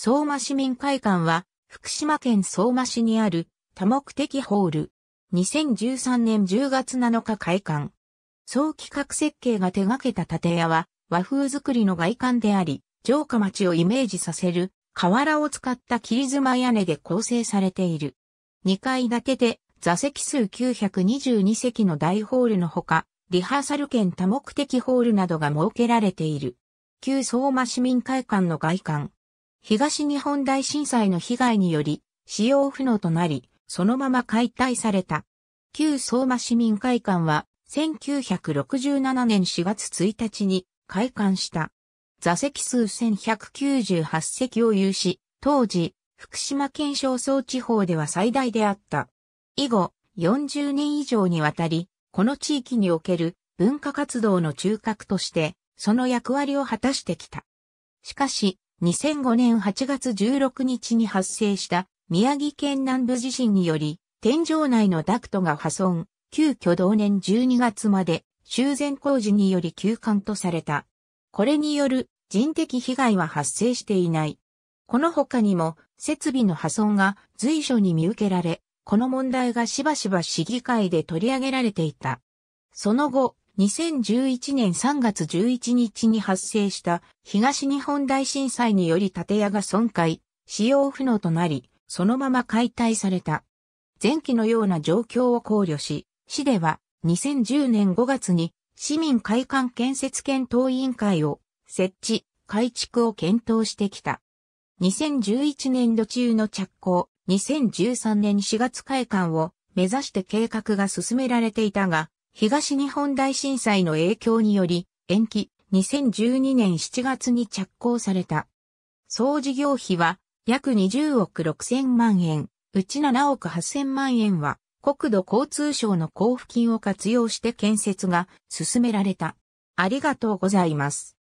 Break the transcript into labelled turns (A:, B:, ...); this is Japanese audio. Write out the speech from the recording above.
A: 相馬市民会館は、福島県相馬市にある多目的ホール。2013年10月7日開館。総企画設計が手掛けた建屋は、和風作りの外観であり、城下町をイメージさせる、瓦を使った切妻屋根で構成されている。2階建てで、座席数922席の大ホールのほか、リハーサル兼多目的ホールなどが設けられている。旧相馬市民会館の外観。東日本大震災の被害により、使用不能となり、そのまま解体された。旧相馬市民会館は、1967年4月1日に開館した。座席数1198席を有し、当時、福島県小総地方では最大であった。以後、40年以上にわたり、この地域における文化活動の中核として、その役割を果たしてきた。しかし、2005年8月16日に発生した宮城県南部地震により、天井内のダクトが破損、急遽同年12月まで修繕工事により休館とされた。これによる人的被害は発生していない。この他にも設備の破損が随所に見受けられ、この問題がしばしば市議会で取り上げられていた。その後、2011年3月11日に発生した東日本大震災により建屋が損壊、使用不能となり、そのまま解体された。前期のような状況を考慮し、市では2010年5月に市民会館建設検討委員会を設置、改築を検討してきた。2011年度中の着工、2013年4月会館を目指して計画が進められていたが、東日本大震災の影響により、延期、2012年7月に着工された。総事業費は約20億6000万円、うち7億8000万円は国土交通省の交付金を活用して建設が進められた。ありがとうございます。